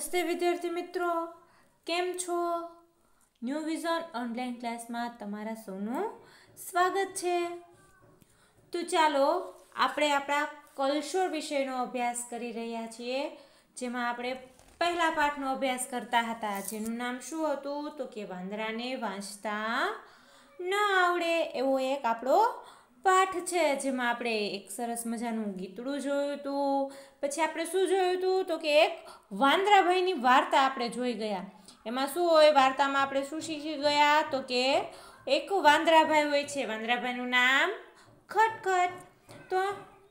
નમસ્તે વિદ્યાર્થી મિત્રો કેમ છો ન્યૂ વિઝન ઓનલાઈન ક્લાસમાં તમારા સૌનું સ્વાગત છે તો ચાલો આપણે આપણા કલ્ચર વિષયનો અભ્યાસ કરી રહ્યા છીએ જેમાં આપણે પહેલા પાઠનો અભ્યાસ કરતા હતા જેનું નામ શું હતું તો કે વાંદરાને વાંચતા ન આવડે એવો એક આપણો પાઠ છે જેમાં આપણે એક સરસ મજાનું ગીતડું જોયું હતું પછી આપણે શું જોયું હતું તો કે એક વાંદરાભાઈની વાર્તા આપણે જોઈ ગયા એમાં શું હોય વાર્તામાં આપણે શું શીખી ગયા તો કે એક વાંદરાભાઈ હોય છે વાંદરાભાઈનું નામ ખટખટ તો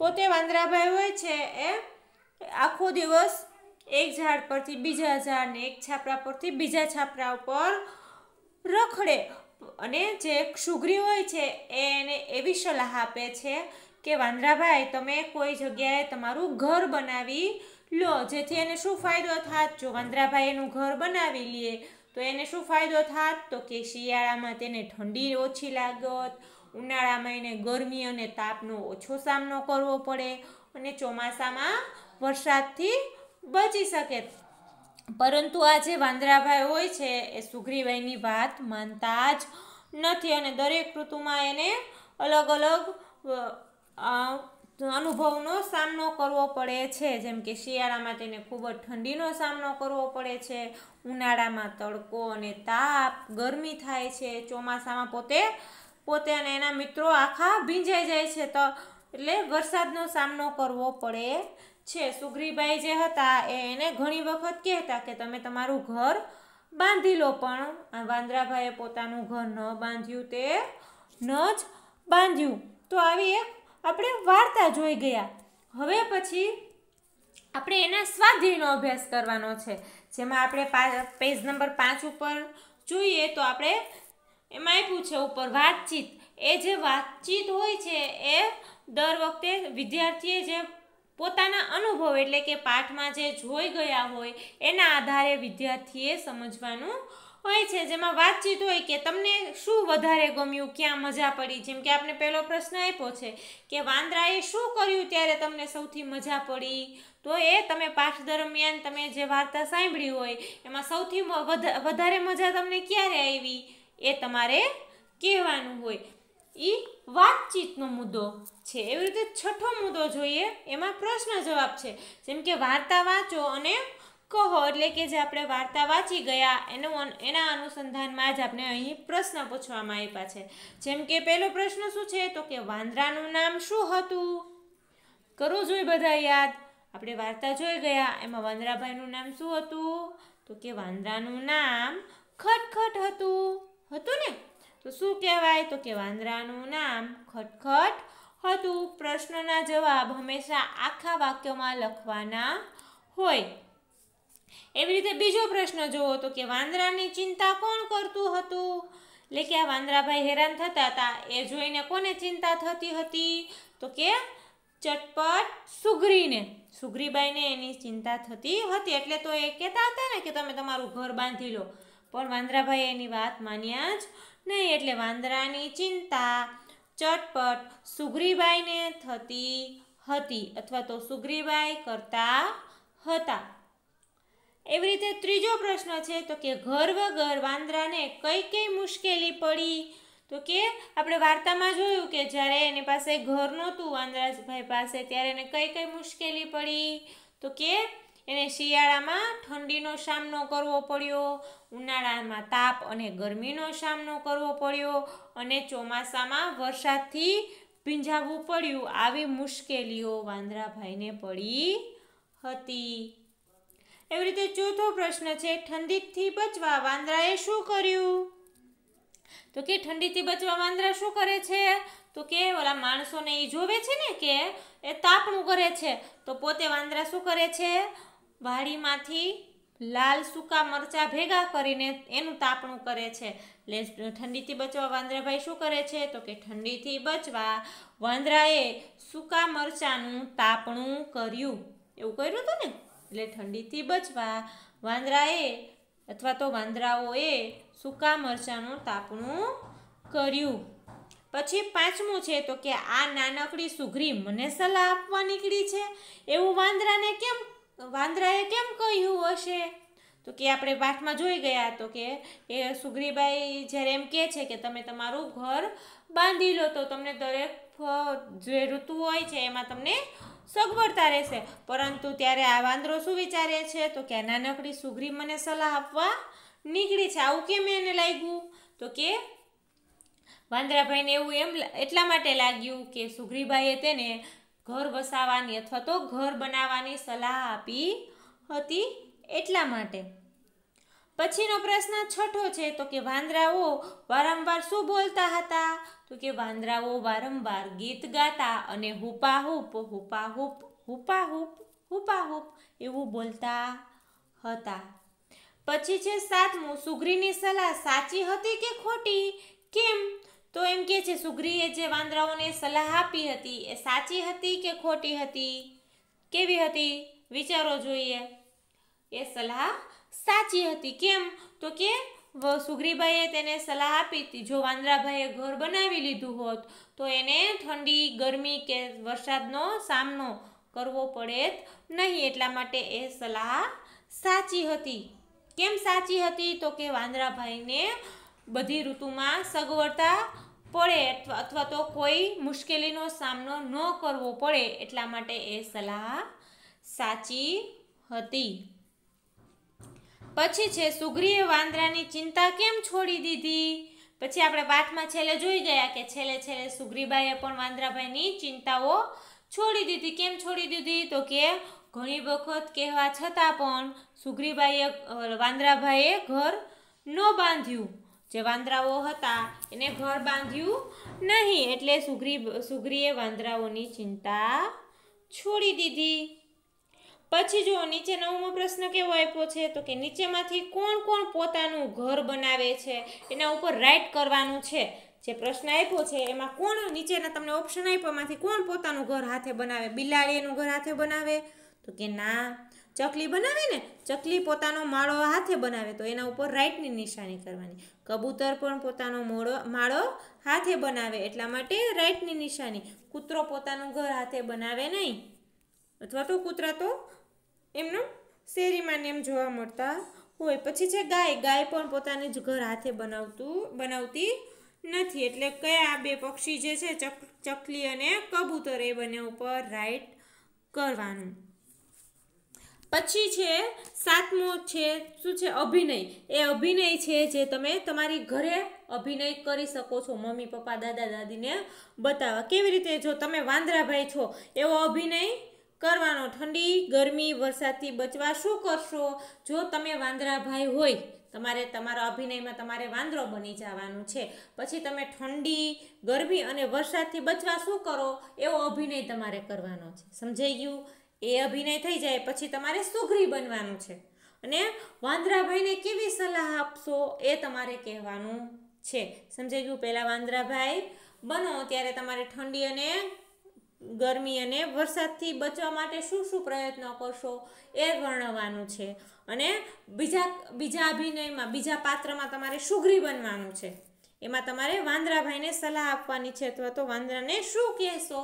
પોતે વાંદરાભાઈ હોય છે એ આખો દિવસ એક ઝાડ પરથી બીજા ઝાડને એક છાપરા પરથી બીજા છાપરા ઉપર રખડે અને જે સુગ્રી હોય છે એને એવી સલાહ આપે છે કે વાંદરાભાઈ તમે કોઈ જગ્યાએ તમારું ઘર બનાવી લો જેથી એને શું ફાયદો થાત જો વાંદરાભાઈ એનું ઘર બનાવી લે તો એને શું ફાયદો થાત તો કે શિયાળામાં તેને ઠંડી ઓછી લાગત ઉનાળામાં એને ગરમી અને તાપનો ઓછો સામનો કરવો પડે અને ચોમાસામાં વરસાદથી બચી શકે પરંતુ આ જે વાંદરાભાઈ હોય છે એ સુગ્રીવાઈની વાત માનતા જ નથી અને દરેક ઋતુમાં એને અલગ અલગ અનુભવનો સામનો કરવો પડે છે જેમ કે શિયાળામાં તેને ખૂબ જ ઠંડીનો સામનો કરવો પડે છે ઉનાળામાં તડકો અને તાપ ગરમી થાય છે ચોમાસામાં પોતે પોતે અને એના મિત્રો આખા ભીંજાઈ જાય છે તો એટલે વરસાદનો સામનો કરવો પડે છે સુગ્રીબાઈ જે હતા એ એને ઘણી વખત કહેતા કે તમે તમારું ઘર બાંધી લો પણ વાંદરાભાઈએ પોતાનું ઘર ન બાંધ્યું તે ન જ બાંધ્યું તો આવી એક આપણે વાર્તા જોઈ ગયા હવે પછી આપણે એના સ્વાધ્યાયનો અભ્યાસ કરવાનો છે જેમાં આપણે પેજ નંબર પાંચ ઉપર જોઈએ તો આપણે એમાં આપ્યું છે ઉપર વાતચીત એ જે વાતચીત હોય છે એ દર વખતે વિદ્યાર્થીએ જે પોતાના અનુભવ એટલે કે પાઠમાં જે જોઈ ગયા હોય એના આધારે વિદ્યાર્થીએ સમજવાનું હોય છે જેમાં વાતચીત હોય કે તમને શું વધારે ગમ્યું ક્યાં મજા પડી જેમ કે આપણે પહેલો પ્રશ્ન આપ્યો છે કે વાંદરાએ શું કર્યું ત્યારે તમને સૌથી મજા પડી તો એ તમે પાઠ દરમિયાન તમે જે વાર્તા સાંભળી હોય એમાં સૌથી વધારે મજા તમને ક્યારે આવી એ તમારે કહેવાનું હોય એ વાતચીતનો મુદ્દો છે એવી રીતે છઠ્ઠો મુદ્દો જોઈએ એમાં પ્રશ્ન જવાબ છે જેમ કે વાર્તા વાંચો અને કહો એટલે કે જે આપણે વાર્તા વાંચી ગયા એનો એના અનુસંધાનમાં જ આપણે અહીં પ્રશ્ન પૂછવામાં આવ્યા છે જેમ કે પહેલો પ્રશ્ન શું છે તો કે વાંદરાનું નામ શું હતું કરવું જોઈએ બધા યાદ આપણે વાર્તા જોઈ ગયા એમાં વાંદરાભાઈનું નામ શું હતું તો કે વાંદરાનું નામ ખટખટ હતું હતું ને તો શું કહેવાય તો કે વાંદરાનું નામ ખટખટ હતું પ્રશ્નના જવાબ હંમેશા આખા વાક્યમાં લખવાના હોય એવી રીતે બીજો પ્રશ્ન જુઓ તો કે વાંદરાની ચિંતા કોણ કરતું હતું એટલે કે આ વાંદરાભાઈ હેરાન થતા હતા એ જોઈને કોને ચિંતા થતી હતી તો કે ચટપટ સુઘરીને સુઘરીબાઈને એની ચિંતા થતી હતી એટલે તો એ કહેતા હતા ને કે તમે તમારું ઘર બાંધી લો પણ વાંદરાભાઈ એની વાત માન્યા જ નહીં એટલે વાંદરાની ચિંતા ચટપટ સુગ્રીબાઈને થતી હતી અથવા તો સુગ્રીબાઈ કરતા હતા એવી રીતે ત્રીજો પ્રશ્ન છે તો કે ઘર વગર વાંદરાને કઈ કઈ મુશ્કેલી પડી તો કે આપણે વાર્તામાં જોયું કે જ્યારે એની પાસે ઘર નહોતું વાંદરાજભાઈ પાસે ત્યારે એને કઈ કઈ મુશ્કેલી પડી તો કે એને શિયાળામાં ઠંડીનો સામનો કરવો પડ્યો ઉનાળામાં તાપ અને ગરમીનો સામનો કરવો પડ્યો અને ચોમાસામાં વરસાદથી ભીંજાવવું પડ્યું આવી મુશ્કેલીઓ વાંદરાભાઈને પડી હતી એવી રીતે ચોથો પ્રશ્ન છે ઠંડીથી બચવા વાંદરાએ શું કર્યું તો કે ઠંડીથી બચવા વાંદરા શું કરે છે તો કે ઓલા માણસોને એ જોવે છે ને કે એ તાપણું કરે છે તો પોતે વાંદરા શું કરે છે વાડીમાંથી લાલ સૂકા મરચાં ભેગા કરીને એનું તાપણું કરે છે એટલે ઠંડીથી બચવા વાંદરાભાઈ શું કરે છે તો કે ઠંડીથી બચવા વાંદરાએ સૂકા મરચાંનું તાપણું કર્યું એવું કર્યું હતું ને એટલે ઠંડીથી બચવા વાંદરાએ અથવા તો વાંદરાઓએ સૂકા મરચાંનું તાપણું કર્યું પછી પાંચમું છે તો કે આ નાનકડી સુઘરી મને સલાહ આપવા નીકળી છે એવું વાંદરાને કેમ વાંદરાએ કેમ કહ્યું હશે તો કે આપણે પાઠમાં જોઈ ગયા તો કે એ સુગ્રીબાઈ જ્યારે એમ કહે છે કે તમે તમારું ઘર બાંધી લો તો તમને દરેક જે ઋતુ હોય છે એમાં તમને સગવડતા રહેશે પરંતુ ત્યારે આ વાંદરો શું વિચારે છે તો કે નાનકડી સુગ્રી મને સલાહ આપવા નીકળી છે આવું કેમ એને લાગ્યું તો કે વાંદરાભાઈને એવું એમ એટલા માટે લાગ્યું કે સુગ્રીબાઈએ તેને ઘર વસાવવાની અથવા તો ઘર બનાવવાની સલાહ આપી હતી એટલા માટે પછીનો પ્રશ્ન છઠ્ઠો છે તો કે વાંદરાઓ વારંવાર શું બોલતા હતા તો કે વાંદરાઓ વારંવાર ગીત ગાતા અને હુપાહુપ હુપાહુપ હુપાહુપ હુપાહુપ એવું બોલતા હતા પછી છે સાતમું સુગ્રીની સલાહ સાચી હતી કે ખોટી કેમ તો એમ કે છે સુગ્રીએ જે વાંદરાઓને સલાહ આપી હતી એ સાચી હતી કે ખોટી હતી કેવી હતી વિચારો જોઈએ એ સલાહ સાચી હતી કેમ તો કે સુગ્રીભાઈએ તેને સલાહ આપી હતી જો વાંદરાભાઈએ ઘર બનાવી લીધું હોત તો એને ઠંડી ગરમી કે વરસાદનો સામનો કરવો પડે નહીં એટલા માટે એ સલાહ સાચી હતી કેમ સાચી હતી તો કે વાંદરાભાઈને બધી ઋતુમાં સગવડતા પડે અથવા તો કોઈ મુશ્કેલીનો સામનો ન કરવો પડે એટલા માટે એ સલાહ સાચી હતી પછી છે સુગ્રીએ વાંદરાની ચિંતા કેમ છોડી દીધી પછી આપણે પાઠમાં છેલ્લે જોઈ ગયા કે છેલ્લે છેલ્લે સુગ્રીબાઈએ પણ વાંદરાભાઈની ચિંતાઓ છોડી દીધી કેમ છોડી દીધી તો કે ઘણી વખત કહેવા છતાં પણ સુગ્રીબાઈએ વાંદરાભાઈએ ઘર ન બાંધ્યું જે વાંદરાઓ હતા એને ઘર બાંધ્યું નહીં એટલે સુગ્રી સુગ્રીએ વાંદરાઓની ચિંતા છોડી દીધી પછી જો નીચે નવમો પ્રશ્ન કેવો આપ્યો છે તો કે નીચેમાંથી કોણ કોણ પોતાનું ઘર બનાવે છે એના ઉપર રાઇટ કરવાનું છે જે પ્રશ્ન આપ્યો છે એમાં કોણ નીચેના તમને ઓપ્શન આપ્યો એમાંથી કોણ પોતાનું ઘર હાથે બનાવે બિલાડી ઘર હાથે બનાવે તો કે ના ચકલી બનાવે ને ચકલી પોતાનો માળો હાથે બનાવે તો એના ઉપર રાઈટની નિશાની કરવાની કબૂતર પણ પોતાનો મોળો માળો હાથે બનાવે એટલા માટે રાઈટની નિશાની કૂતરો પોતાનું ઘર હાથે બનાવે નહીં અથવા તો કૂતરા તો એમનું શેરીમાં એમ જોવા મળતા હોય પછી છે ગાય ગાય પણ પોતાને જ ઘર હાથે બનાવતું બનાવતી નથી એટલે કયા બે પક્ષી જે છે ચક ચકલી અને કબૂતર એ બંને ઉપર રાઈટ કરવાનું પછી છે સાતમું છે શું છે અભિનય એ અભિનય છે જે તમે તમારી ઘરે અભિનય કરી શકો છો મમ્મી પપ્પા દાદા દાદીને બતાવવા કેવી રીતે જો તમે વાંદરાભાઈ છો એવો અભિનય કરવાનો ઠંડી ગરમી વરસાદથી બચવા શું કરશો જો તમે વાંદરાભાઈ હોય તમારે તમારા અભિનયમાં તમારે વાંદરો બની જવાનું છે પછી તમે ઠંડી ગરમી અને વરસાદથી બચવા શું કરો એવો અભિનય તમારે કરવાનો છે સમજાઈ ગયું એ અભિનય થઈ જાય પછી તમારે સુઘરી બનવાનું છે અને વાંદરાભાઈને કેવી સલાહ આપશો એ તમારે કહેવાનું છે સમજાઈ ગયું પહેલાં વાંદરાભાઈ બનો ત્યારે તમારે ઠંડી અને ગરમી અને વરસાદથી બચવા માટે શું શું પ્રયત્નો કરશો એ વર્ણવાનું છે અને બીજા બીજા અભિનયમાં બીજા પાત્રમાં તમારે સુઘરી બનવાનું છે એમાં તમારે વાંદરાભાઈને સલાહ આપવાની છે અથવા તો વાંદરાને શું કહેશો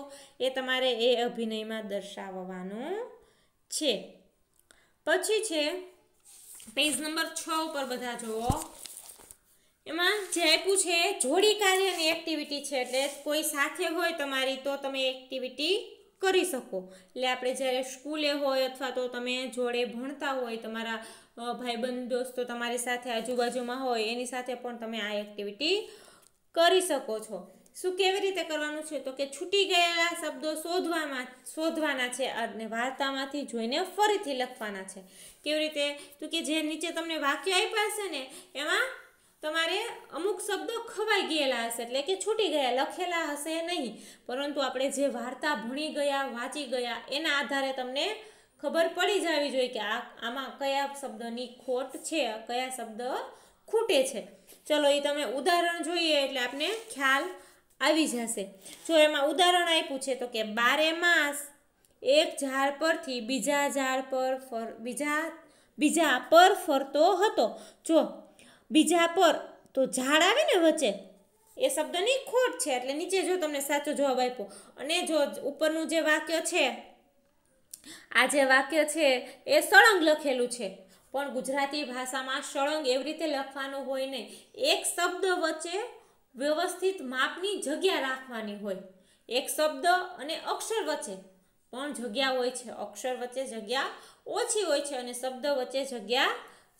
એ તમારે એ અભિનયમાં દર્શાવવાનું છે પછી છે પેજ નંબર છ ઉપર બધા જુઓ એમાં જે આપ્યું છે જોડી કાર્યની એક્ટિવિટી છે એટલે કોઈ સાથે હોય તમારી તો તમે એક્ટિવિટી કરી શકો એટલે આપણે જ્યારે સ્કૂલે હોય અથવા તો તમે જોડે ભણતા હોય તમારા ભાઈબંધ દોસ્તો તમારી સાથે આજુબાજુમાં હોય એની સાથે પણ તમે આ એક્ટિવિટી કરી શકો છો શું કેવી રીતે કરવાનું છે તો કે છૂટી ગયેલા શબ્દો શોધવામાં શોધવાના છે અને વાર્તામાંથી જોઈને ફરીથી લખવાના છે કેવી રીતે તો કે જે નીચે તમને વાક્ય આપ્યા હશે ને એમાં તમારે અમુક શબ્દો ખવાઈ ગયેલા હશે એટલે કે છૂટી ગયા લખેલા હશે નહીં પરંતુ આપણે જે વાર્તા ભણી ગયા વાંચી ગયા એના આધારે તમને ખબર પડી જવી જોઈએ કે આ આમાં કયા શબ્દની ખોટ છે કયા શબ્દ ખૂટે છે ચલો એ તમે ઉદાહરણ જોઈએ એટલે આપને ખ્યાલ આવી જશે જો એમાં ઉદાહરણ આપ્યું છે તો કે બારે માસ એક ઝાડ પરથી બીજા ઝાડ પર ફર બીજા બીજા પર ફરતો હતો જો બીજા પર તો ઝાડ આવે ને વચ્ચે એ શબ્દની ખોટ છે એટલે નીચે જો તમને સાચો જવાબ આપ્યો અને જો ઉપરનું જે વાક્ય છે આ જે વાક્ય છે એ સળંગ લખેલું છે પણ ગુજરાતી ભાષામાં સળંગ એવી રીતે લખવાનું હોય ને એક શબ્દ વચ્ચે વ્યવસ્થિત માપની જગ્યા રાખવાની હોય એક શબ્દ અને અક્ષર વચ્ચે પણ જગ્યા હોય છે અક્ષર વચ્ચે જગ્યા ઓછી હોય છે અને શબ્દ વચ્ચે જગ્યા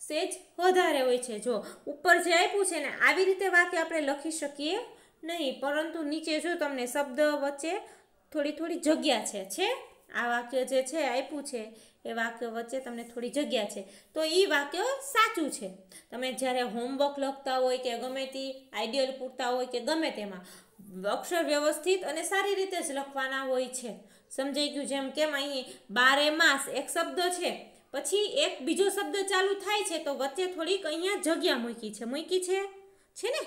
સેજ વધારે હોય છે જો ઉપર જે આપ્યું છે ને આવી રીતે વાક્ય આપણે લખી શકીએ નહીં પરંતુ નીચે જો તમને શબ્દ વચ્ચે થોડી થોડી જગ્યા છે છે આ વાક્ય જે છે આપ્યું છે એ વાક્ય વચ્ચે તમને થોડી જગ્યા છે તો એ વાક્ય સાચું છે તમે જ્યારે હોમવર્ક લખતા હોય કે ગમે તે આઈડિયલ પૂરતા હોય કે ગમે તેમાં અક્ષર વ્યવસ્થિત અને સારી રીતે જ લખવાના હોય છે સમજાઈ ગયું જેમ કેમ અહીં બારે માસ એક શબ્દ છે પછી એક બીજો શબ્દ ચાલુ થાય છે તો વચ્ચે થોડીક અહીંયા જગ્યા મૂકી છે મૂકી છે છે ને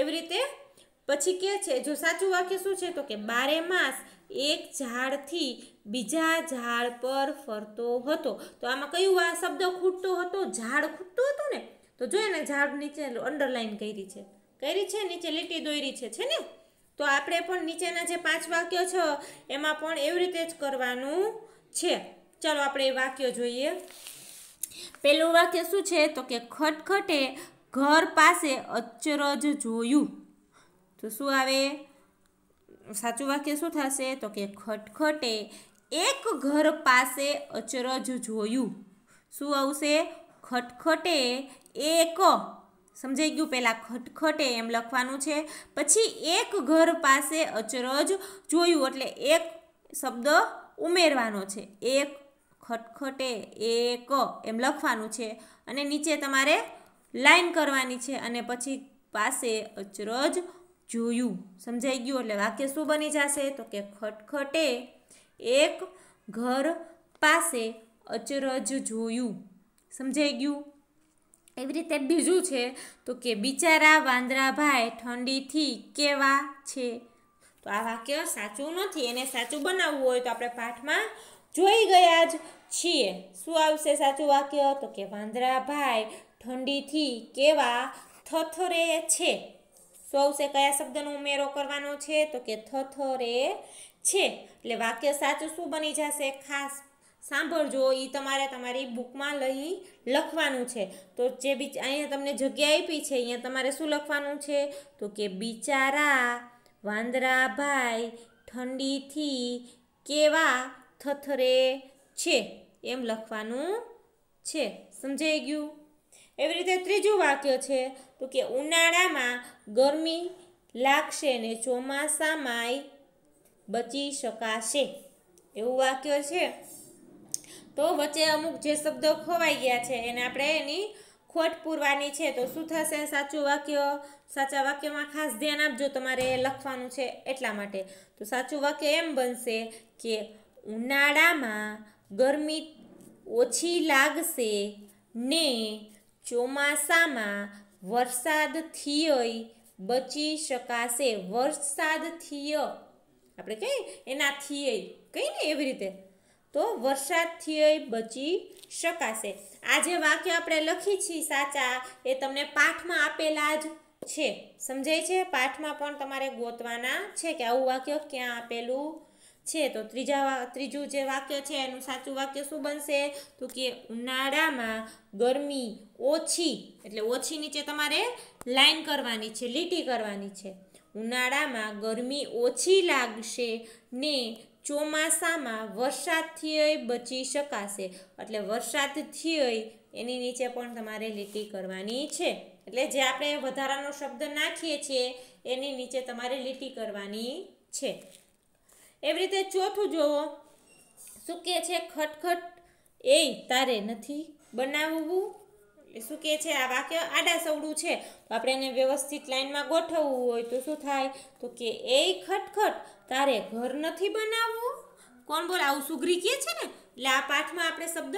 એવી રીતે પછી કે છે જો સાચું વાક્ય શું છે તો કે બારે માસ એક ઝાડથી બીજા ઝાડ પર ફરતો હતો તો આમાં કયું આ શબ્દ ખૂટતો હતો ઝાડ ખૂટતો હતો ને તો જોઈએ ને ઝાડ નીચે અંડરલાઈન કરી છે કરી છે નીચે લીટી દોરી છે છે ને તો આપણે પણ નીચેના જે પાંચ વાક્યો છે એમાં પણ એવી રીતે જ કરવાનું છે ચાલો આપણે એ વાક્યો જોઈએ પહેલું વાક્ય શું છે તો કે ખટખટે ઘર પાસે અચરજ જોયું તો શું આવે સાચું વાક્ય શું થશે તો કે ખટખટે એક ઘર પાસે અચરજ જોયું શું આવશે ખટખટે એક સમજાઈ ગયું પહેલાં ખટખટે એમ લખવાનું છે પછી એક ઘર પાસે અચરજ જોયું એટલે એક શબ્દ ઉમેરવાનો છે એક ખટખટે એક એમ લખવાનું છે અને નીચે તમારે લાઈન કરવાની છે અને પછી પાસે અચરજ જોયું સમજાઈ ગયું એટલે વાક્ય શું બની જશે તો કે ખટખટે એક ઘર પાસે અચરજ જોયું સમજાઈ ગયું એવી રીતે બીજું છે તો કે બિચારા વાંદરાભાઈ ઠંડીથી કેવા છે તો આ વાક્ય સાચું નથી એને સાચું બનાવવું હોય તો આપણે પાઠમાં જોઈ ગયા જ છીએ શું આવશે સાચું વાક્ય તો કે વાંદરાભાઈ ઠંડીથી કેવા થથરે છે શું આવશે કયા શબ્દનો ઉમેરો કરવાનો છે તો કે થથરે છે એટલે વાક્ય સાચું શું બની જશે ખાસ સાંભળજો એ તમારે તમારી બુકમાં લઈ લખવાનું છે તો જે બીચ અહીંયા તમને જગ્યા આપી છે અહીંયા તમારે શું લખવાનું છે તો કે બિચારા વાંદરાભાઈ ઠંડીથી કેવા થથરે છે એમ લખવાનું છે સમજાઈ ગયું એવી રીતે ત્રીજું વાક્ય છે તો કે ઉનાળામાં ગરમી લાગશે ને ચોમાસામાંય બચી શકાશે એવું વાક્ય છે તો વચ્ચે અમુક જે શબ્દો ખોવાઈ ગયા છે એને આપણે એની ખોટ પૂરવાની છે તો શું થશે સાચું વાક્ય સાચા વાક્યમાં ખાસ ધ્યાન આપજો તમારે લખવાનું છે એટલા માટે તો સાચું વાક્ય એમ બનશે કે ઉનાળામાં ગરમી ઓછી લાગશે ને ચોમાસામાં વરસાદ થિય બચી શકાશે વરસાદ થીય આપણે કહીએ એનાથી કહીએ ને એવી રીતે તો વરસાદથી બચી શકાશે આ જે વાક્ય આપણે લખી છીએ સાચા એ તમને પાઠમાં આપેલા જ છે સમજાય છે પાઠમાં પણ તમારે ગોતવાના છે કે આવું વાક્ય ક્યાં આપેલું છે તો ત્રીજા ત્રીજું જે વાક્ય છે એનું સાચું વાક્ય શું બનશે તો કે ઉનાળામાં ગરમી ઓછી એટલે ઓછી નીચે તમારે લાઈન કરવાની છે લીટી કરવાની છે ઉનાળામાં ગરમી ઓછી લાગશે ને ચોમાસામાં વરસાદથી બચી શકાશે એટલે વરસાદથી એની નીચે પણ તમારે લીટી કરવાની છે એટલે જે આપણે વધારાનો શબ્દ નાખીએ છીએ એની નીચે તમારે લીટી કરવાની છે એવી રીતે ચોથું જુઓ શું કહે છે ખટખટ એ તારે નથી બનાવવું એટલે શું કહે છે આ વાક્ય આડા સવડું છે તો આપણે એને વ્યવસ્થિત લાઇનમાં ગોઠવવું હોય તો શું થાય તો કે એ ખટખટ તારે ઘર નથી બનાવવું કોણ બોલ આવું સુઘરી કહે છે ને એટલે આ પાઠમાં આપણે શબ્દ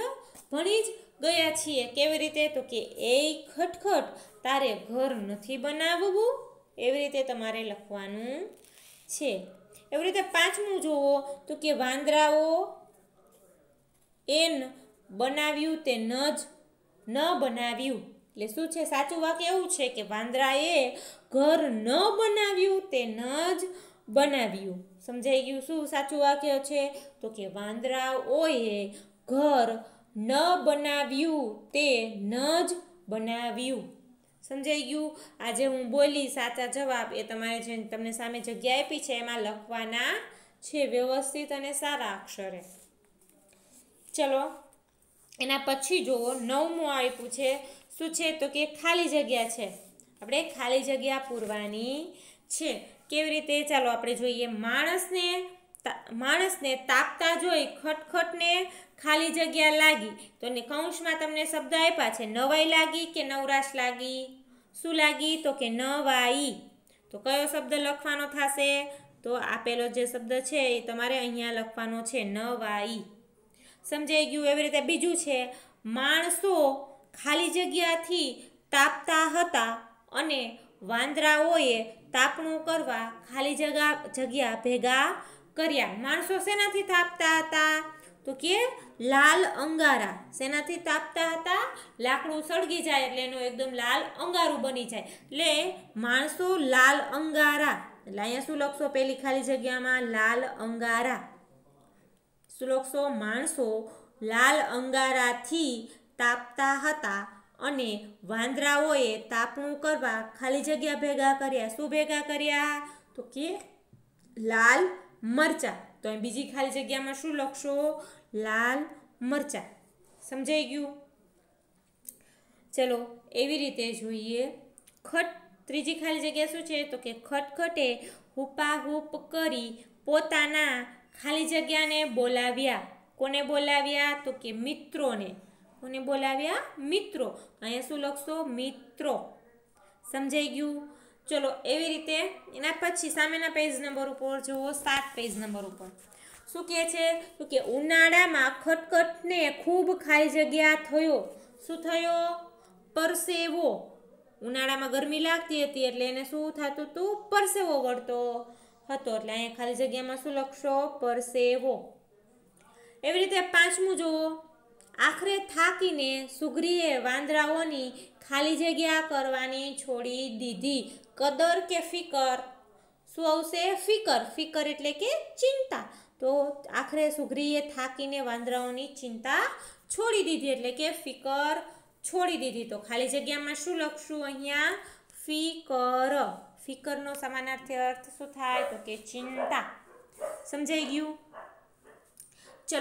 ભણી જ ગયા છીએ કેવી રીતે તો કે એ ખટખટ તારે ઘર નથી બનાવવું એવી રીતે તમારે લખવાનું છે એવી રીતે પાંચમું જુઓ તો કે વાંદરાઓ એન બનાવ્યું તે ન જ ન બનાવ્યું એટલે શું છે સાચું વાક્ય એવું છે કે વાંદરાએ ઘર ન બનાવ્યું તે ન જ બનાવ્યું સમજાઈ ગયું શું સાચું વાક્ય છે તો કે વાંદરાઓએ ઘર ન બનાવ્યું તે ન જ બનાવ્યું સમજાઈ ગયું આજે હું બોલી સાચા જવાબ એ તમારે જે તમને સામે જગ્યા આપી છે એમાં લખવાના છે વ્યવસ્થિત અને સારા અક્ષરે ચલો એના પછી જુઓ નવમું આપ્યું છે શું છે તો કે ખાલી જગ્યા છે આપણે ખાલી જગ્યા પૂરવાની છે કેવી રીતે ચાલો આપણે જોઈએ માણસને માણસને તાપતા જોઈ ખટખટને ખાલી જગ્યા લાગી તો ને કૌંસમાં તમને શબ્દ આપ્યા છે નવાઈ લાગી કે નવરાશ લાગી શું લાગી તો કે નવાઈ તો કયો શબ્દ લખવાનો થશે તો આપેલો જે શબ્દ છે એ તમારે અહીંયા લખવાનો છે નવાઈ સમજાઈ ગયું એવી રીતે બીજું છે માણસો ખાલી જગ્યાથી તાપતા હતા અને વાંદરાઓએ તાપણું કરવા ખાલી જગા જગ્યા ભેગા કર્યા માણસો શેનાથી તાપતા હતા તો કે લાલ અંગારા શેનાથી તાપતા હતા લાકડું સળગી જાય એટલે એનું એકદમ લાલ અંગારું બની જાય એટલે માણસો લાલ અંગારા એટલે અહીંયા શું લખશો પેલી ખાલી જગ્યામાં લાલ અંગારા શ્લોકસો માણસો લાલ અંગારાથી તાપતા હતા અને વાંદરાઓએ તાપણું કરવા ખાલી જગ્યા ભેગા કર્યા શું ભેગા કર્યા તો કે લાલ મરચાં તો અહીં બીજી ખાલી જગ્યામાં શું લખશો લાલ મરચાં સમજાઈ ગયું ચલો એવી રીતે જોઈએ ખટ ત્રીજી ખાલી જગ્યા શું છે તો કે ખટખટે હુપાહુપ કરી પોતાના ખાલી જગ્યાને બોલાવ્યા કોને બોલાવ્યા તો કે મિત્રોને કોને બોલાવ્યા મિત્રો અહીંયા શું લખશો મિત્રો સમજાઈ ગયું ચલો એવી રીતે એના પછી સામેના પેજ નંબર ઉપર જુઓ સાત પેજ નંબર ઉપર શું કહે છે તો કે ઉનાળામાં ખટખટને ખૂબ ખાલી જગ્યા થયો શું થયો પરસેવો ઉનાળામાં ગરમી લાગતી હતી એટલે એને શું થતું હતું પરસેવો વળતો હતો એટલે અહીંયા ખાલી જગ્યામાં શું લખશો પરસેવો એવી રીતે પાંચમું જુઓ આખરે થાકીને સુગ્રીએ વાંદરાઓની ખાલી જગ્યા કરવાની છોડી દીધી કદર કે ફિકર શું આવશે ફિકર ફિકર એટલે કે ચિંતા તો આખરે સુગ્રીએ થાકીને વાંદરાઓની ચિંતા છોડી દીધી એટલે કે ફિકર છોડી દીધી તો ખાલી જગ્યામાં શું લખશું અહીંયા ફિકર ફિકરનો સમાનાર્થી અર્થ શું થાય તો કે ચિંતા સમજાઈ ગયું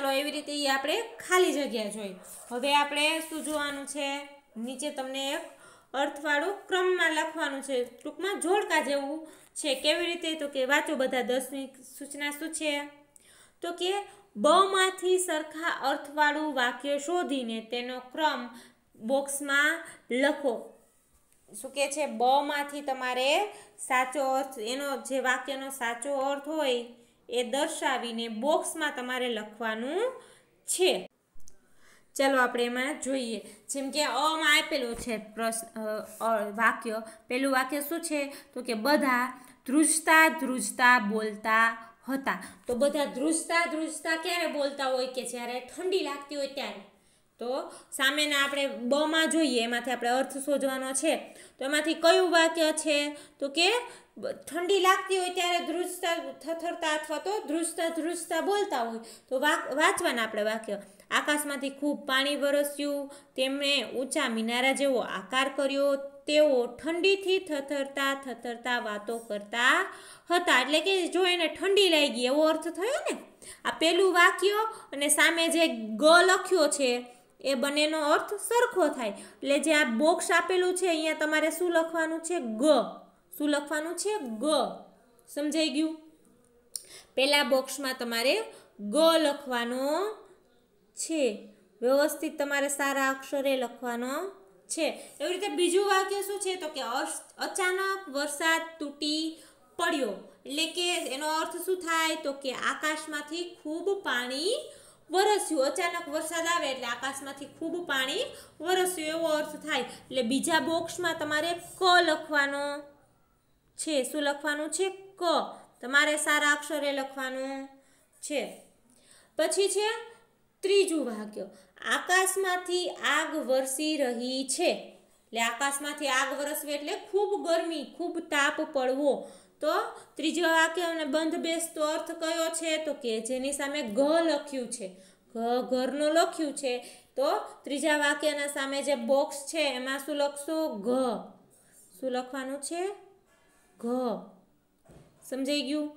ચલો એવી રીતે એ આપણે ખાલી જગ્યા જોઈ હવે આપણે શું જોવાનું છે નીચે તમને એક અર્થવાળું ક્રમમાં લખવાનું છે ટૂંકમાં જોડકા જેવું છે કેવી રીતે તો કે વાંચો બધા દસમી સૂચના શું છે તો કે બમાંથી સરખા અર્થવાળું વાક્ય શોધીને તેનો ક્રમ બોક્સમાં લખો શું કે છે બમાંથી તમારે સાચો અર્થ એનો જે વાક્યનો સાચો અર્થ હોય એ દર્શાવીને બોક્સમાં તમારે લખવાનું છે ચાલો આપણે એમાં જોઈએ જેમ કે અમાં આપેલો છે પ્રશ્ન વાક્ય પહેલું વાક્ય શું છે તો કે બધા ધ્રુજતા ધ્રુજતા બોલતા હતા તો બધા ધ્રુજતા ધ્રુજતા ક્યારે બોલતા હોય કે જ્યારે ઠંડી લાગતી હોય ત્યારે તો સામેના આપણે બમાં જોઈએ એમાંથી આપણે અર્થ શોધવાનો છે તો એમાંથી કયું વાક્ય છે તો કે ઠંડી લાગતી હોય ત્યારે ધ્રુજતા થથરતા અથવા તો ધ્રુજતા ધ્રુજતા બોલતા હોય તો વાંચવાના આપણે વાક્ય આકાશમાંથી ખૂબ પાણી વરસ્યું તેમણે ઊંચા મિનારા જેવો આકાર કર્યો તેઓ ઠંડીથી થથરતા થથરતા વાતો કરતા હતા એટલે કે જો એને ઠંડી લાગી એવો અર્થ થયો ને આ પેલું વાક્ય અને સામે જે ગ લખ્યો છે એ બંનેનો અર્થ સરખો થાય એટલે જે આ બોક્સ આપેલું છે અહીંયા તમારે શું લખવાનું છે ગ શું લખવાનું છે ગ સમજાઈ ગયું પહેલા બોક્સમાં તમારે ગ લખવાનો છે વ્યવસ્થિત તમારે સારા અક્ષરે લખવાનો છે એવી રીતે બીજું વાક્ય શું છે તો કે અચાનક વરસાદ તૂટી પડ્યો એટલે કે એનો અર્થ શું થાય તો કે આકાશમાંથી ખૂબ પાણી વરસ્યું અચાનક વરસાદ આવે એટલે આકાશમાંથી ખૂબ પાણી વરસ્યું એવો અર્થ થાય એટલે બીજા બોક્સમાં તમારે ક લખવાનો છે શું લખવાનું છે ક તમારે સારા અક્ષરે લખવાનું છે પછી છે ત્રીજું વાક્ય આકાશમાંથી આગ વરસી રહી છે એટલે આકાશમાંથી આગ વરસવી એટલે ખૂબ ગરમી ખૂબ તાપ પડવો તો ત્રીજો વાક્યને બંધ બેસતો અર્થ કયો છે તો કે જેની સામે ઘ લખ્યું છે ઘ ઘરનું લખ્યું છે તો ત્રીજા વાક્યના સામે જે બોક્સ છે એમાં શું લખશો ઘ શું લખવાનું છે ઘ સમજાઈ ગયું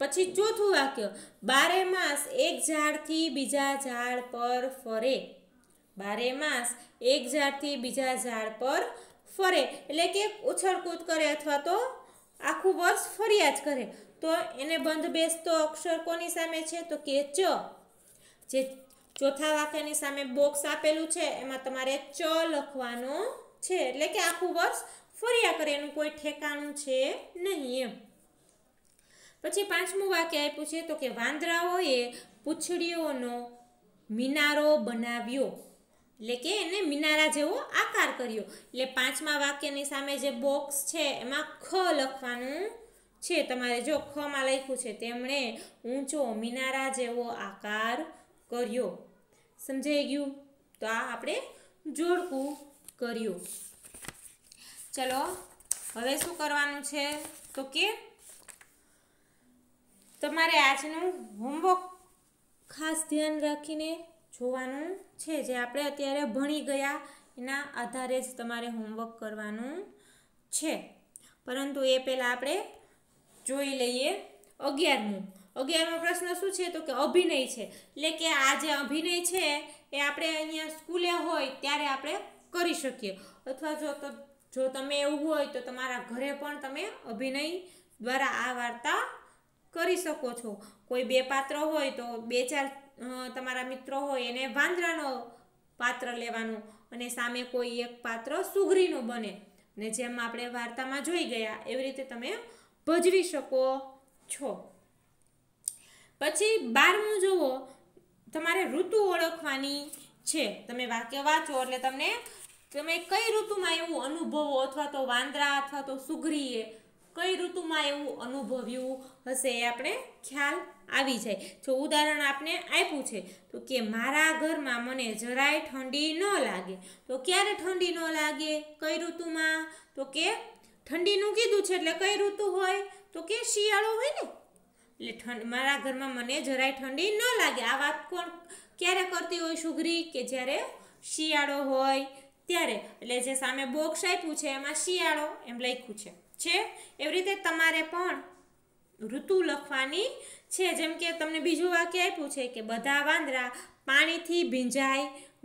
પછી ચોથું વાક્ય બારે માસ એક ઝાડથી બીજા ઝાડ પર ફરે બારે માસ એક ઝાડથી બીજા ઝાડ પર ફરે એટલે કે ઉછળકૂદ કરે અથવા તો આખું વર્ષ ફર્યા જ કરે તો એને બંધ બેસતો અક્ષર કોની સામે છે તો કે ચ જે ચોથા વાક્યની સામે બોક્સ આપેલું છે એમાં તમારે ચ લખવાનો છે એટલે કે આખું વર્ષ ફર્યા કરે એનું કોઈ ઠેકાણું છે નહીં એમ પછી પાંચમું વાક્ય આપ્યું છે તો કે વાંદરાઓએ પૂછડીઓનો મિનારો બનાવ્યો એટલે કે એને મિનારા જેવો આકાર કર્યો એટલે પાંચમા વાક્યની સામે જે બોક્સ છે એમાં ખ લખવાનું છે તમારે જો ખમાં લખ્યું છે તેમણે ઊંચો મિનારા જેવો આકાર કર્યો સમજાઈ ગયું તો આ આપણે જોડકું કર્યું ચલો હવે શું કરવાનું છે તો કે તમારે આજનું હોમવર્ક ખાસ ધ્યાન રાખીને જોવાનું છે જે આપણે અત્યારે ભણી ગયા એના આધારે જ તમારે હોમવર્ક કરવાનું છે પરંતુ એ પહેલાં આપણે જોઈ લઈએ અગિયારમું અગિયારમો પ્રશ્ન શું છે તો કે અભિનય છે એટલે કે આ જે અભિનય છે એ આપણે અહીંયા સ્કૂલે હોય ત્યારે આપણે કરી શકીએ અથવા જો તો જો તમે એવું હોય તો તમારા ઘરે પણ તમે અભિનય દ્વારા આ વાર્તા કરી શકો છો કોઈ બે પાત્ર હોય તો બે ચાર તમારા મિત્રો હોય એને વાંદરાનો પાત્ર લેવાનું અને સામે કોઈ એક પાત્ર સુઘરીનું બને ને જેમ આપણે વાર્તામાં જોઈ ગયા એવી રીતે તમે ભજવી શકો છો પછી બારમું જુઓ તમારે ઋતુ ઓળખવાની છે તમે વાક્ય વાંચો એટલે તમને તમે કઈ ઋતુમાં એવું અનુભવો અથવા તો વાંદરા અથવા તો સુઘરીએ કઈ ઋતુમાં એવું અનુભવ્યું હશે એ આપણે ખ્યાલ આવી જાય જો ઉદાહરણ આપને આપ્યું છે તો કે મારા ઘરમાં મને જરાય ઠંડી ન લાગે તો ક્યારે ઠંડી ન લાગે કઈ ઋતુમાં તો કે ઠંડીનું કીધું છે એટલે કઈ ઋતુ હોય તો કે શિયાળો હોય ને એટલે ઠંડ મારા ઘરમાં મને જરાય ઠંડી ન લાગે આ વાત કોણ ક્યારે કરતી હોય સુઘરી કે જ્યારે શિયાળો હોય ત્યારે એટલે જે સામે બોક્સ આપ્યું છે એમાં શિયાળો એમ લખ્યું છે છે એવી રીતે તમારે પણ ઋતુ લખવાની છે જેમ કે તમને બીજું વાક્ય આપ્યું છે કે બધા વાંદરા પાણીથી ભીંજાઈ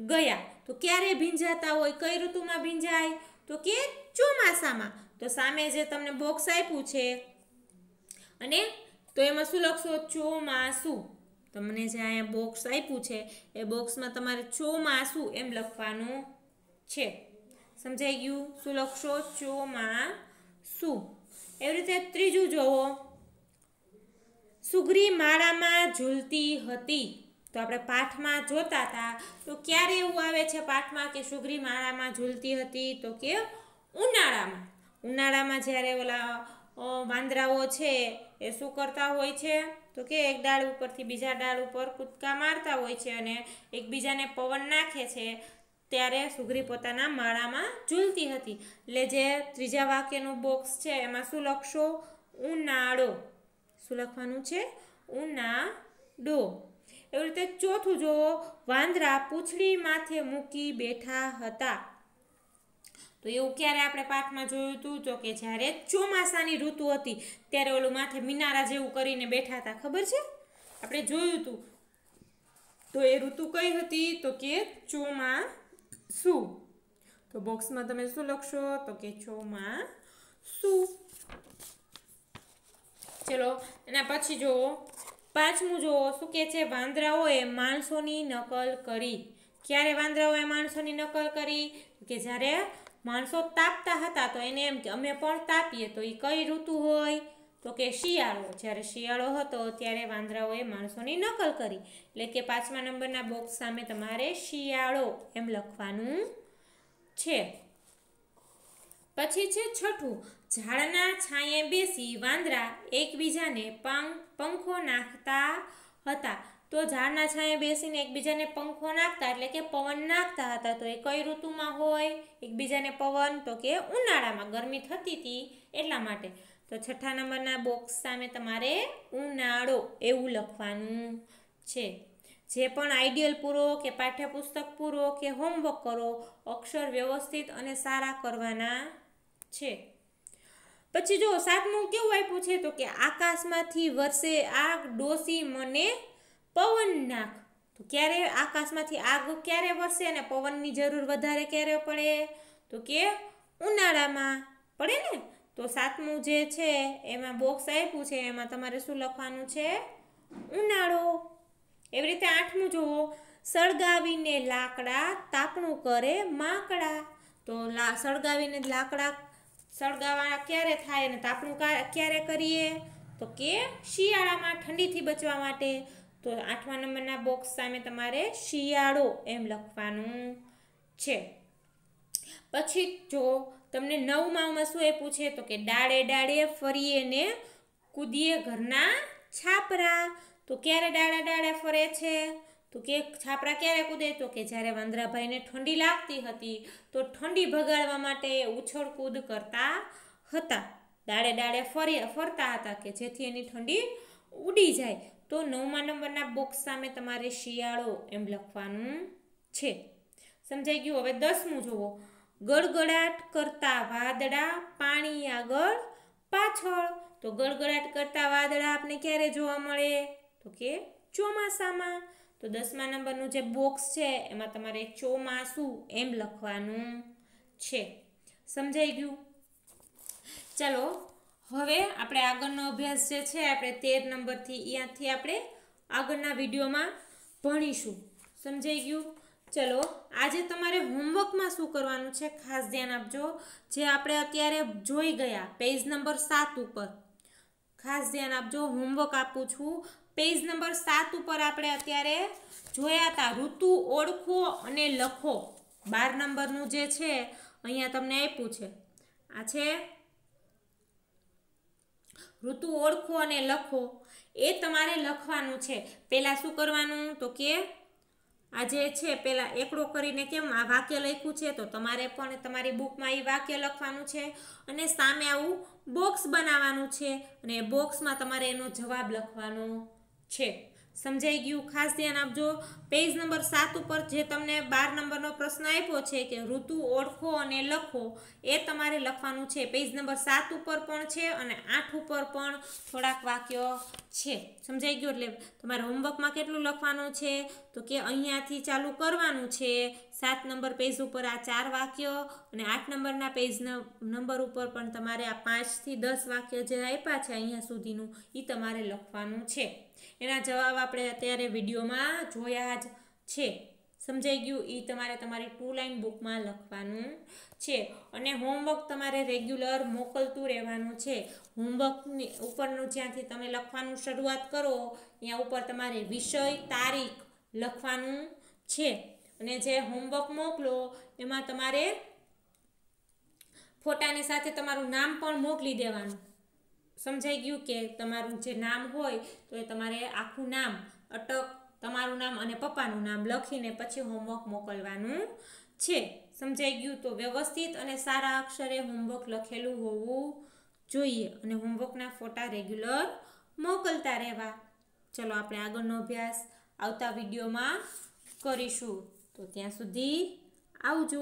ગયા તો ક્યારે ભીંજાતા હોય કઈ ઋતુમાં ભીંજાય તો કે ચોમાસામાં તો સામે જે તમને બોક્સ આપ્યું છે અને તો એમાં શું લખશો ચોમાસું તમને જે અહીંયા બોક્સ આપ્યું છે એ બોક્સમાં તમારે ચોમાસું એમ લખવાનું છે સમજાઈ ગયું શું લખશો ચોમાસું એવી રીતે ત્રીજું જોવો સુગરી માળામાં ઝૂલતી હતી તો આપણે પાઠમાં જોતા હતા તો ક્યારે એવું આવે છે પાઠમાં કે સુગરી માળામાં ઝૂલતી હતી તો કે ઉનાળામાં ઉનાળામાં જ્યારે ઓલા વાંદરાઓ છે એ શું કરતા હોય છે તો કે એક ડાળ ઉપરથી બીજા ડાળ ઉપર કૂદકા મારતા હોય છે અને એકબીજાને પવન નાખે છે ત્યારે સુગરી પોતાના માળામાં ઝૂલતી હતી એટલે જે ત્રીજા વાક્યનું બોક્સ છે એમાં શું લખશો ઉનાળો શું લખવાનું છે ઉના ડો એવી રીતે ચોથું જો વાંદરા પૂંછડી માથે મૂકી બેઠા હતા તો એવું ક્યારે આપણે પાઠમાં જોયું હતું તો કે જ્યારે ચોમાસાની ઋતુ હતી ત્યારે ઓલું માથે મિનારા જેવું કરીને બેઠા હતા ખબર છે આપણે જોયું હતું તો એ ઋતુ કઈ હતી તો કે ચોમાસું તો બોક્સમાં તમે શું લખશો તો કે ચોમાસું ચલો એના પછી જુઓ પાંચમું જુઓ શું કહે છે વાંદરાઓએ માણસોની નકલ કરી ક્યારે વાંદરાઓએ માણસોની નકલ કરી કે જ્યારે માણસો તાપતા હતા તો એને એમ કે અમે પણ તાપીએ તો એ કઈ ઋતુ હોય તો કે શિયાળો જ્યારે શિયાળો હતો ત્યારે વાંદરાઓએ માણસોની નકલ કરી એટલે કે પાંચમા નંબરના બોક્સ સામે તમારે શિયાળો એમ લખવાનું છે પછી છે છઠ્ઠું ઝાડના છાંયે બેસી વાંદરા એકબીજાને પંખો નાખતા હતા તો ઝાડના છાંયે બેસીને એકબીજાને પંખો નાખતા એટલે કે પવન નાખતા હતા તો એ કઈ ઋતુમાં હોય એકબીજાને પવન તો કે ઉનાળામાં ગરમી થતી હતી એટલા માટે તો છઠ્ઠા નંબરના બોક્સ સામે તમારે ઉનાળો એવું લખવાનું છે જે પણ આઈડિયલ પૂરો કે પાઠ્યપુસ્તક પૂરો કે હોમવર્ક કરો અક્ષર વ્યવસ્થિત અને સારા કરવાના છે પછી જો સાતમું કેવું આપ્યું છે તો કે આકાશમાંથી વરસે આગ ડોસી મને પવન નાખ તો ક્યારે આકાશમાંથી આગ ક્યારે વરસે અને પવનની જરૂર વધારે ક્યારે પડે તો કે ઉનાળામાં પડે ને તો સાતમું જે છે એમાં બોક્સ આપ્યું છે એમાં તમારે શું લખવાનું છે ઉનાળો એવી રીતે આઠમું જુઓ સળગાવીને લાકડા તાપણું કરે માકડા તો લા સળગાવીને લાકડા સળગાવા ક્યારે થાય અને તાપણું ક્યારે કરીએ તો કે શિયાળામાં ઠંડીથી બચવા માટે તો આઠમા નંબરના બોક્સ સામે તમારે શિયાળો એમ લખવાનું છે પછી જો તમને નવમાં શું એ પૂછે તો કે ડાળે ડાળે ફરીએ ને કૂદીએ ઘરના છાપરા તો ક્યારે ડાળા ડાળે ફરે છે તો કે છાપરા ક્યારે કૂદે તો કે જ્યારે વાંદરાભાઈને ઠંડી લાગતી હતી તો ઠંડી ભગાડવા માટે ઉછળ કૂદ કરતા હતા દાડે દાડે ફરી ફરતા હતા કે જેથી એની ઠંડી ઉડી જાય તો નવમા નંબરના બોક્સ સામે તમારે શિયાળો એમ લખવાનું છે સમજાઈ ગયું હવે દસમું જુઓ ગડગડાટ કરતા વાદળા પાણી આગળ પાછળ તો ગડગડાટ કરતા વાદળા આપણે ક્યારે જોવા મળે તો કે ચોમાસામાં તો દસમા નંબરનું જે બોક્સ છે એમાં તમારે ચોમાસું એમ લખવાનું છે સમજાઈ ગયું ચાલો હવે આપણે આગળનો અભ્યાસ જે છે આપણે તેર નંબરથી અહીંયાથી આપણે આગળના વિડીયોમાં ભણીશું સમજાઈ ગયું ચલો આજે તમારે હોમવર્કમાં શું કરવાનું છે ખાસ ધ્યાન આપજો જે આપણે અત્યારે જોઈ ગયા પેજ નંબર સાત ઉપર ખાસ ધ્યાન આપજો હોમવર્ક આપું છું પેજ નંબર સાત ઉપર આપણે અત્યારે જોયા હતા ઋતુ ઓળખો અને લખો બાર નંબરનું જે છે અહીંયા તમને આપ્યું છે આ છે ઋતુ ઓળખો અને લખો એ તમારે લખવાનું છે પહેલાં શું કરવાનું તો કે આ જે છે પહેલાં એકડો કરીને કેમ આ વાક્ય લખ્યું છે તો તમારે પણ તમારી બુકમાં એ વાક્ય લખવાનું છે અને સામે આવું બોક્સ બનાવવાનું છે અને બોક્સમાં તમારે એનો જવાબ લખવાનો છે સમજાઈ ગયું ખાસ ધ્યાન આપજો પેજ નંબર સાત ઉપર જે તમને બાર નંબરનો પ્રશ્ન આપ્યો છે કે ઋતુ ઓળખો અને લખો એ તમારે લખવાનું છે પેજ નંબર સાત ઉપર પણ છે અને આઠ ઉપર પણ થોડાક વાક્યો છે સમજાઈ ગયું એટલે તમારે હોમવર્કમાં કેટલું લખવાનું છે તો કે અહીંયાથી ચાલુ કરવાનું છે સાત નંબર પેજ ઉપર આ ચાર વાક્યો અને આઠ નંબરના પેજ નંબર ઉપર પણ તમારે આ પાંચથી દસ વાક્ય જે આપ્યા છે અહીંયા સુધીનું એ તમારે લખવાનું છે એના જવાબ આપણે અત્યારે વિડીયોમાં જોયા જ છે સમજાઈ ગયું એ તમારે તમારી ટુ લાઈન બુકમાં લખવાનું છે અને હોમવર્ક તમારે રેગ્યુલર મોકલતું રહેવાનું છે હોમવર્કની ઉપરનું જ્યાંથી તમે લખવાનું શરૂઆત કરો ત્યાં ઉપર તમારે વિષય તારીખ લખવાનું છે અને જે હોમવર્ક મોકલો એમાં તમારે ફોટાની સાથે તમારું નામ પણ મોકલી દેવાનું સમજાઈ ગયું કે તમારું જે નામ હોય તો એ તમારે આખું નામ અટક તમારું નામ અને પપ્પાનું નામ લખીને પછી હોમવર્ક મોકલવાનું છે સમજાઈ ગયું તો વ્યવસ્થિત અને સારા અક્ષરે હોમવર્ક લખેલું હોવું જોઈએ અને હોમવર્કના ફોટા રેગ્યુલર મોકલતા રહેવા ચલો આપણે આગળનો અભ્યાસ આવતા વિડીયોમાં કરીશું તો ત્યાં સુધી આવજો